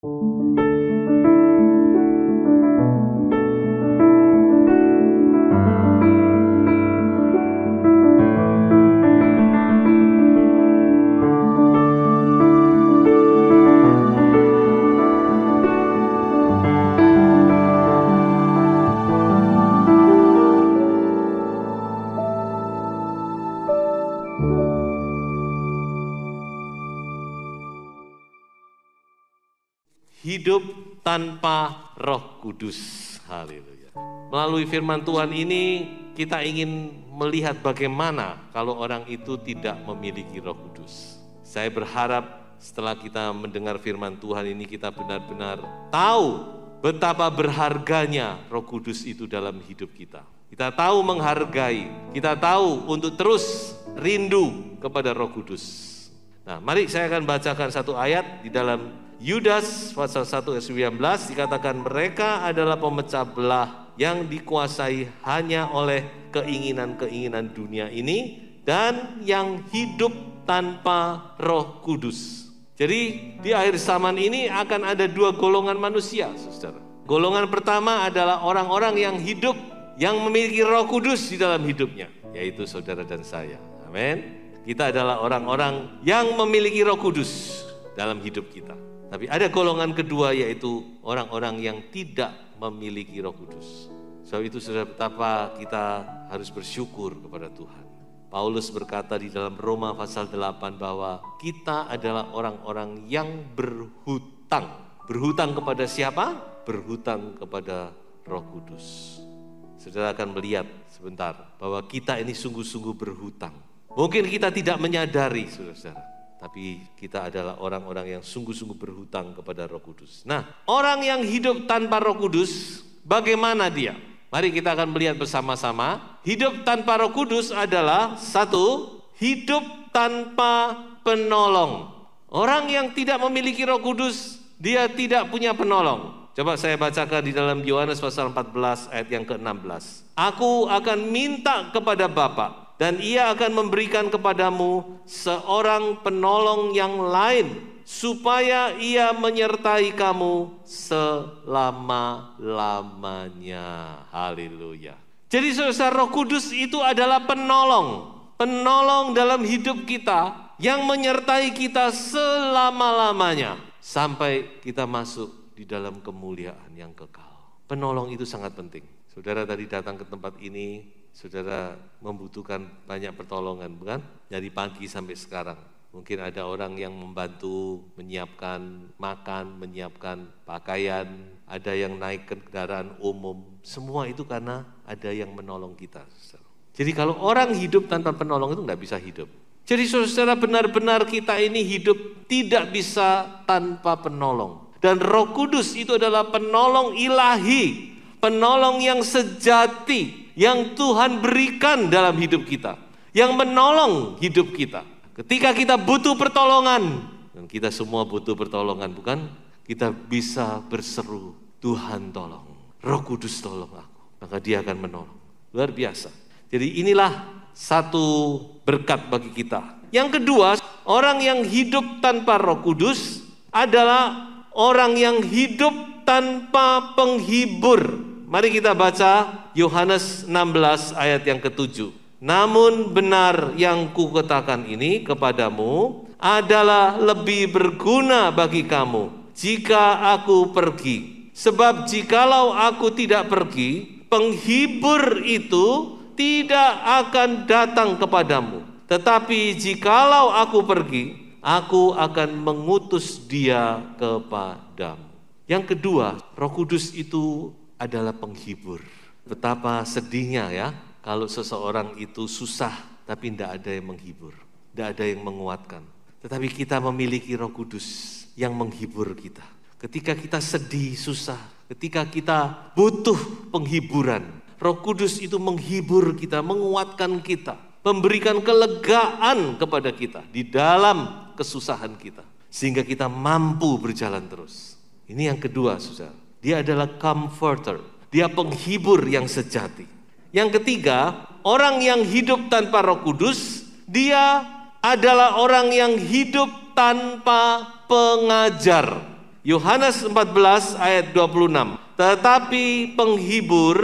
Thank you. hidup tanpa Roh Kudus. Haleluya. Melalui firman Tuhan ini kita ingin melihat bagaimana kalau orang itu tidak memiliki Roh Kudus. Saya berharap setelah kita mendengar firman Tuhan ini kita benar-benar tahu betapa berharganya Roh Kudus itu dalam hidup kita. Kita tahu menghargai, kita tahu untuk terus rindu kepada Roh Kudus. Nah, mari saya akan bacakan satu ayat di dalam Yudas pasal 1 ayat 19 dikatakan mereka adalah pemecah belah yang dikuasai hanya oleh keinginan-keinginan dunia ini dan yang hidup tanpa Roh Kudus. Jadi di akhir zaman ini akan ada dua golongan manusia, Saudara. Golongan pertama adalah orang-orang yang hidup yang memiliki Roh Kudus di dalam hidupnya, yaitu saudara dan saya. Amin. Kita adalah orang-orang yang memiliki Roh Kudus dalam hidup kita. Tapi ada golongan kedua yaitu orang-orang yang tidak memiliki Roh Kudus. Sebab itu sudah betapa kita harus bersyukur kepada Tuhan. Paulus berkata di dalam Roma pasal 8 bahwa kita adalah orang-orang yang berhutang. Berhutang kepada siapa? Berhutang kepada Roh Kudus. Saudara akan melihat sebentar bahwa kita ini sungguh-sungguh berhutang. Mungkin kita tidak menyadari, saudara-saudara tapi kita adalah orang-orang yang sungguh-sungguh berhutang kepada Roh Kudus. Nah, orang yang hidup tanpa Roh Kudus, bagaimana dia? Mari kita akan melihat bersama-sama. Hidup tanpa Roh Kudus adalah satu, hidup tanpa penolong. Orang yang tidak memiliki Roh Kudus, dia tidak punya penolong. Coba saya bacakan di dalam Yohanes pasal 14 ayat yang ke-16. Aku akan minta kepada Bapa dan ia akan memberikan kepadamu seorang penolong yang lain supaya ia menyertai kamu selama-lamanya. Haleluya. Jadi sebesar Roh Kudus itu adalah penolong, penolong dalam hidup kita yang menyertai kita selama-lamanya sampai kita masuk di dalam kemuliaan yang kekal. Penolong itu sangat penting. Saudara tadi datang ke tempat ini saudara membutuhkan banyak pertolongan, bukan? Dari pagi sampai sekarang. Mungkin ada orang yang membantu menyiapkan makan, menyiapkan pakaian, ada yang naik kendaraan umum. Semua itu karena ada yang menolong kita. Jadi kalau orang hidup tanpa penolong itu nggak bisa hidup. Jadi saudara benar-benar kita ini hidup tidak bisa tanpa penolong. Dan roh kudus itu adalah penolong ilahi, penolong yang sejati, yang Tuhan berikan dalam hidup kita, yang menolong hidup kita. Ketika kita butuh pertolongan, dan kita semua butuh pertolongan, bukan? Kita bisa berseru, Tuhan tolong, Roh Kudus tolong aku. Maka dia akan menolong. Luar biasa. Jadi inilah satu berkat bagi kita. Yang kedua, orang yang hidup tanpa roh kudus adalah orang yang hidup tanpa penghibur Mari kita baca Yohanes 16 ayat yang ketujuh. Namun benar yang kukatakan ini kepadamu adalah lebih berguna bagi kamu jika aku pergi. Sebab jikalau aku tidak pergi, penghibur itu tidak akan datang kepadamu. Tetapi jikalau aku pergi, aku akan mengutus dia kepadamu. Yang kedua, Roh Kudus itu adalah penghibur. Betapa sedihnya ya kalau seseorang itu susah tapi tidak ada yang menghibur, tidak ada yang menguatkan. Tetapi kita memiliki Roh Kudus yang menghibur kita. Ketika kita sedih, susah, ketika kita butuh penghiburan, Roh Kudus itu menghibur kita, menguatkan kita, memberikan kelegaan kepada kita di dalam kesusahan kita, sehingga kita mampu berjalan terus. Ini yang kedua, saudara dia adalah comforter. Dia penghibur yang sejati. Yang ketiga, orang yang hidup tanpa Roh Kudus, dia adalah orang yang hidup tanpa pengajar. Yohanes 14 ayat 26. Tetapi penghibur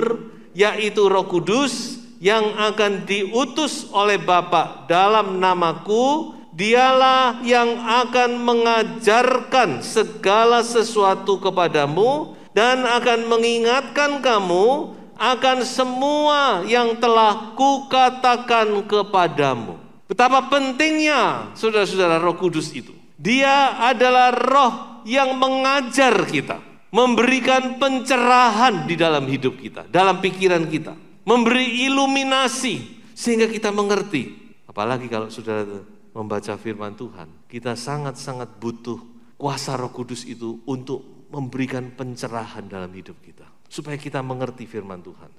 yaitu Roh Kudus yang akan diutus oleh Bapa dalam namaku, dialah yang akan mengajarkan segala sesuatu kepadamu dan akan mengingatkan kamu akan semua yang telah kukatakan kepadamu. Betapa pentingnya saudara-saudara Roh Kudus itu. Dia adalah roh yang mengajar kita, memberikan pencerahan di dalam hidup kita, dalam pikiran kita, memberi iluminasi sehingga kita mengerti. Apalagi kalau saudara membaca firman Tuhan, kita sangat-sangat butuh kuasa Roh Kudus itu untuk memberikan pencerahan dalam hidup kita. Supaya kita mengerti firman Tuhan.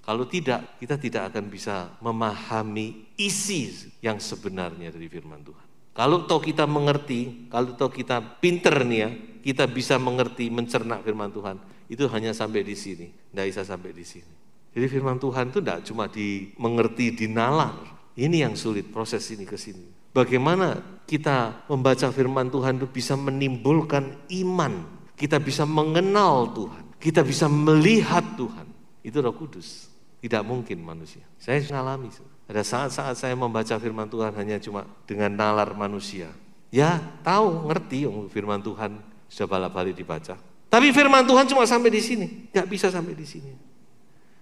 Kalau tidak, kita tidak akan bisa memahami isi yang sebenarnya dari firman Tuhan. Kalau toh kita mengerti, kalau toh kita pinter nih ya, kita bisa mengerti, mencerna firman Tuhan, itu hanya sampai di sini, tidak bisa sampai di sini. Jadi firman Tuhan itu tidak cuma di mengerti di nalar, ini yang sulit proses ini ke sini. Bagaimana kita membaca firman Tuhan itu bisa menimbulkan iman kita bisa mengenal Tuhan, kita bisa melihat Tuhan. Itu Roh Kudus. Tidak mungkin manusia. Saya mengalami. Ada saat-saat saya membaca firman Tuhan hanya cuma dengan nalar manusia. Ya, tahu, ngerti firman Tuhan sudah balik-balik dibaca. Tapi firman Tuhan cuma sampai di sini, nggak bisa sampai di sini.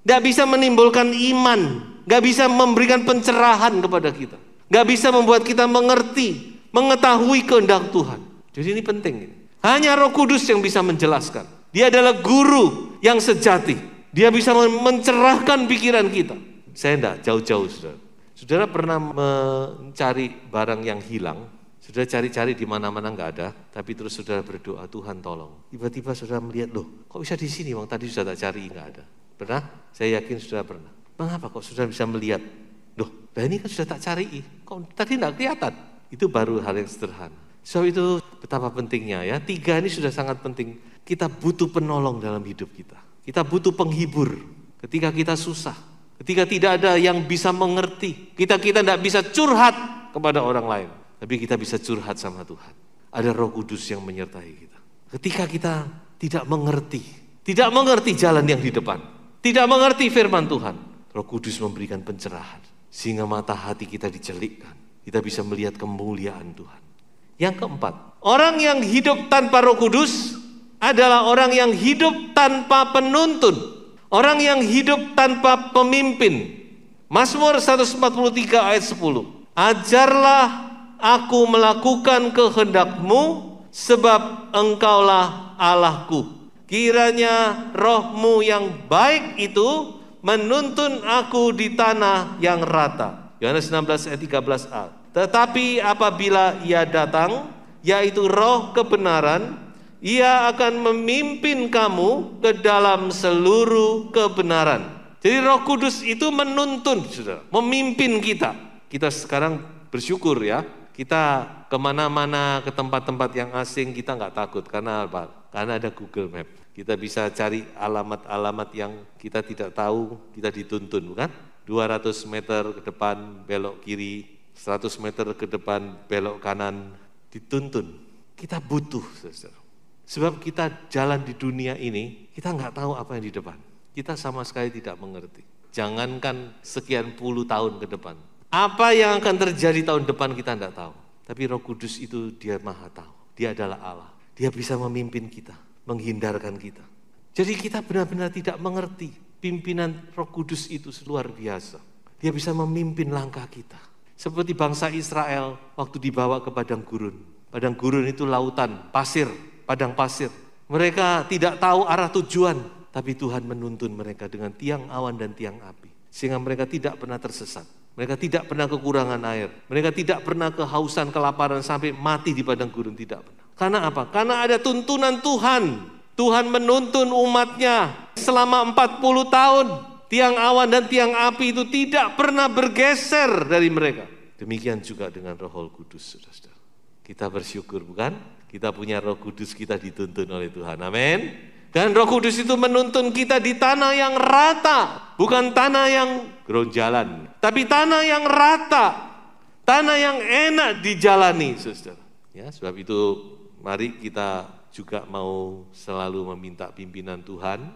Nggak bisa menimbulkan iman, nggak bisa memberikan pencerahan kepada kita. Nggak bisa membuat kita mengerti, mengetahui kehendak Tuhan. Jadi ini penting. Ini. Hanya Roh Kudus yang bisa menjelaskan. Dia adalah guru yang sejati. Dia bisa mencerahkan pikiran kita. Saya enggak jauh-jauh, saudara. Saudara pernah mencari barang yang hilang, Saudara cari-cari di mana-mana enggak ada, tapi terus saudara berdoa, Tuhan tolong. Tiba-tiba saudara melihat, loh kok bisa di sini Wang tadi sudah tak cari enggak ada. Pernah? Saya yakin saudara pernah. Mengapa kok saudara bisa melihat? Loh, dah ini kan sudah tak cari, kok tadi enggak kelihatan? Itu baru hal yang sederhana. So itu betapa pentingnya ya. Tiga ini sudah sangat penting. Kita butuh penolong dalam hidup kita. Kita butuh penghibur ketika kita susah. Ketika tidak ada yang bisa mengerti. Kita kita tidak bisa curhat kepada orang lain. Tapi kita bisa curhat sama Tuhan. Ada roh kudus yang menyertai kita. Ketika kita tidak mengerti. Tidak mengerti jalan yang di depan. Tidak mengerti firman Tuhan. Roh kudus memberikan pencerahan. Sehingga mata hati kita dicelikkan. Kita bisa melihat kemuliaan Tuhan. Yang keempat, orang yang hidup tanpa Roh Kudus adalah orang yang hidup tanpa penuntun, orang yang hidup tanpa pemimpin. Mazmur 143 ayat 10. Ajarlah aku melakukan kehendakmu sebab engkaulah Allahku. Kiranya rohmu yang baik itu menuntun aku di tanah yang rata. Yohanes 16 ayat 13a. Tetapi apabila ia datang, yaitu roh kebenaran, ia akan memimpin kamu ke dalam seluruh kebenaran. Jadi Roh Kudus itu menuntun, saudara, memimpin kita. Kita sekarang bersyukur ya, kita kemana-mana ke tempat-tempat yang asing kita nggak takut karena apa? Karena ada Google Map. Kita bisa cari alamat-alamat yang kita tidak tahu, kita dituntun, bukan? 200 meter ke depan, belok kiri, 100 meter ke depan belok kanan dituntun. Kita butuh, saudara. Sebab kita jalan di dunia ini, kita nggak tahu apa yang di depan. Kita sama sekali tidak mengerti. Jangankan sekian puluh tahun ke depan. Apa yang akan terjadi tahun depan kita nggak tahu. Tapi Roh Kudus itu dia maha tahu. Dia adalah Allah. Dia bisa memimpin kita, menghindarkan kita. Jadi kita benar-benar tidak mengerti pimpinan Roh Kudus itu luar biasa. Dia bisa memimpin langkah kita. Seperti bangsa Israel waktu dibawa ke padang gurun. Padang gurun itu lautan, pasir, padang pasir. Mereka tidak tahu arah tujuan, tapi Tuhan menuntun mereka dengan tiang awan dan tiang api, sehingga mereka tidak pernah tersesat. Mereka tidak pernah kekurangan air. Mereka tidak pernah kehausan, kelaparan sampai mati di padang gurun tidak pernah. Karena apa? Karena ada tuntunan Tuhan. Tuhan menuntun umatnya selama 40 tahun tiang awan dan tiang api itu tidak pernah bergeser dari mereka. Demikian juga dengan Roh Kudus, Saudara-saudara. Kita bersyukur bukan? Kita punya Roh Kudus, kita dituntun oleh Tuhan. Amin. Dan Roh Kudus itu menuntun kita di tanah yang rata, bukan tanah yang jalan, tapi tanah yang rata, tanah yang enak dijalani, Saudara. Ya, sebab itu mari kita juga mau selalu meminta pimpinan Tuhan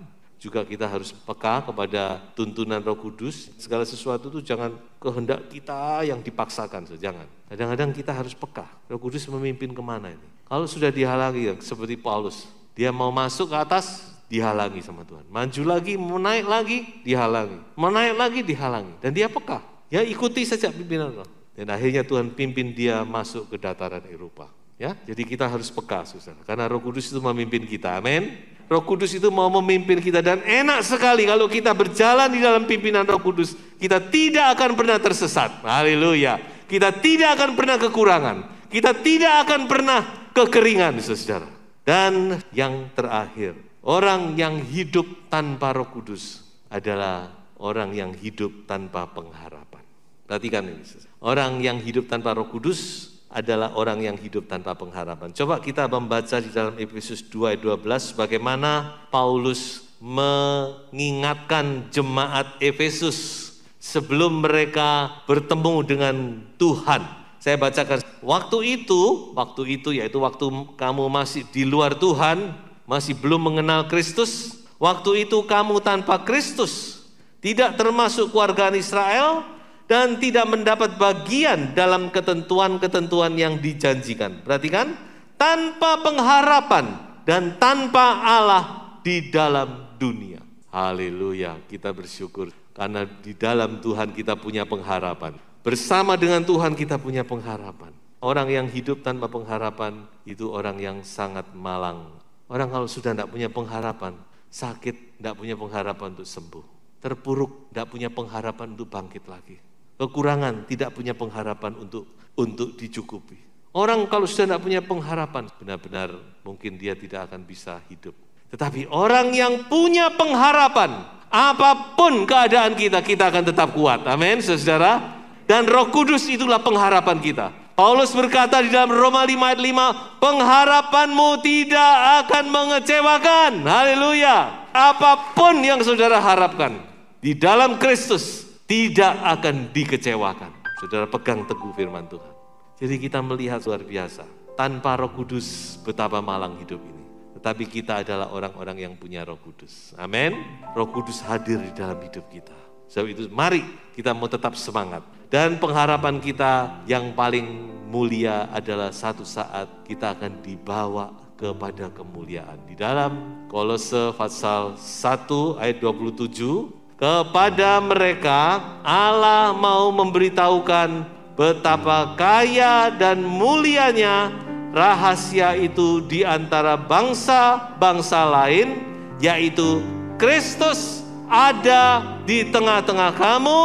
juga kita harus peka kepada tuntunan Roh Kudus. Segala sesuatu itu jangan kehendak kita yang dipaksakan, jangan. Kadang-kadang kita harus peka. Roh Kudus memimpin kemana ini? Kalau sudah dihalangi, ya, seperti Paulus, dia mau masuk ke atas, dihalangi sama Tuhan. Maju lagi, naik lagi, dihalangi. naik lagi, dihalangi. Dan dia peka. Ya ikuti saja pimpinan Roh. Dan akhirnya Tuhan pimpin dia masuk ke dataran Eropa. Ya, jadi kita harus peka, saudara. Karena Roh Kudus itu memimpin kita. Amin. Roh Kudus itu mau memimpin kita dan enak sekali kalau kita berjalan di dalam pimpinan Roh Kudus, kita tidak akan pernah tersesat. Haleluya. Kita tidak akan pernah kekurangan. Kita tidak akan pernah kekeringan, saudara. Dan yang terakhir, orang yang hidup tanpa Roh Kudus adalah orang yang hidup tanpa pengharapan. Perhatikan ini. Saudara. Orang yang hidup tanpa Roh Kudus adalah orang yang hidup tanpa pengharapan. Coba kita membaca di dalam Efesus 2 ayat 12 bagaimana Paulus mengingatkan jemaat Efesus sebelum mereka bertemu dengan Tuhan. Saya bacakan, waktu itu, waktu itu yaitu waktu kamu masih di luar Tuhan, masih belum mengenal Kristus, waktu itu kamu tanpa Kristus, tidak termasuk keluarga Israel, dan tidak mendapat bagian dalam ketentuan-ketentuan yang dijanjikan. Perhatikan, tanpa pengharapan dan tanpa Allah di dalam dunia. Haleluya, kita bersyukur karena di dalam Tuhan kita punya pengharapan. Bersama dengan Tuhan kita punya pengharapan. Orang yang hidup tanpa pengharapan itu orang yang sangat malang. Orang kalau sudah tidak punya pengharapan, sakit tidak punya pengharapan untuk sembuh. Terpuruk tidak punya pengharapan untuk bangkit lagi kekurangan, tidak punya pengharapan untuk untuk dicukupi. Orang kalau sudah tidak punya pengharapan, benar-benar mungkin dia tidak akan bisa hidup. Tetapi orang yang punya pengharapan, apapun keadaan kita, kita akan tetap kuat. Amin, saudara. Dan roh kudus itulah pengharapan kita. Paulus berkata di dalam Roma 5 ayat 5, pengharapanmu tidak akan mengecewakan. Haleluya. Apapun yang saudara harapkan, di dalam Kristus tidak akan dikecewakan. Saudara pegang teguh firman Tuhan. Jadi kita melihat luar biasa. Tanpa roh kudus betapa malang hidup ini. Tetapi kita adalah orang-orang yang punya roh kudus. Amin. Roh kudus hadir di dalam hidup kita. Sebab itu mari kita mau tetap semangat. Dan pengharapan kita yang paling mulia adalah satu saat kita akan dibawa kepada kemuliaan. Di dalam Kolose pasal 1 ayat 27 kepada mereka Allah mau memberitahukan betapa kaya dan mulianya rahasia itu di antara bangsa-bangsa lain yaitu Kristus ada di tengah-tengah kamu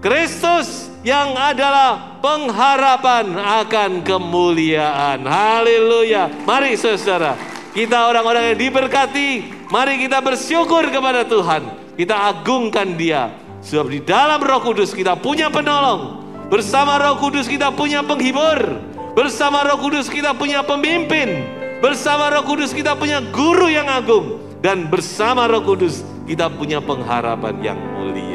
Kristus yang adalah pengharapan akan kemuliaan. Haleluya. Mari saudara, kita orang-orang yang diberkati, mari kita bersyukur kepada Tuhan kita agungkan dia. Sebab di dalam roh kudus kita punya penolong. Bersama roh kudus kita punya penghibur. Bersama roh kudus kita punya pemimpin. Bersama roh kudus kita punya guru yang agung. Dan bersama roh kudus kita punya pengharapan yang mulia.